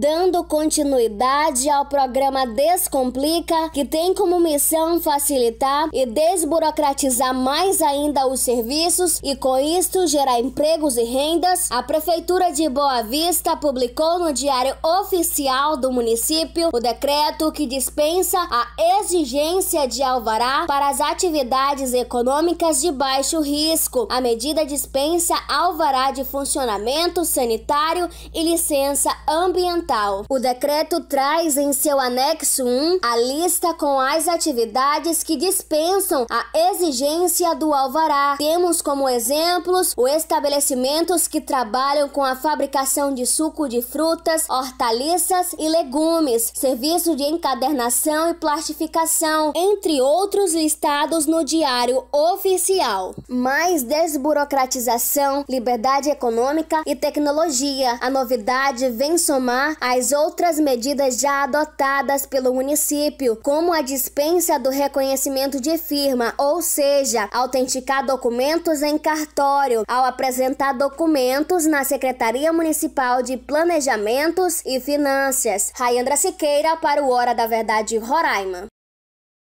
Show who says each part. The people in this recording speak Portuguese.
Speaker 1: dando continuidade ao programa Descomplica, que tem como missão facilitar e desburocratizar mais ainda os serviços e com isto gerar empregos e rendas. A prefeitura de Boa Vista publicou no Diário Oficial do município o decreto que dispensa a exigência de alvará para as atividades econômicas de baixo risco. A medida dispensa alvará de funcionamento sanitário e licença ambiental o decreto traz em seu anexo 1 a lista com as atividades que dispensam a exigência do alvará. Temos como exemplos os estabelecimentos que trabalham com a fabricação de suco de frutas, hortaliças e legumes, serviço de encadernação e plastificação, entre outros listados no Diário Oficial. Mais desburocratização, liberdade econômica e tecnologia. A novidade vem somar as outras medidas já adotadas pelo município, como a dispensa do reconhecimento de firma, ou seja, autenticar documentos em cartório, ao apresentar documentos na Secretaria Municipal de Planejamentos e Finanças. Rayandra Siqueira para o Hora da Verdade Roraima.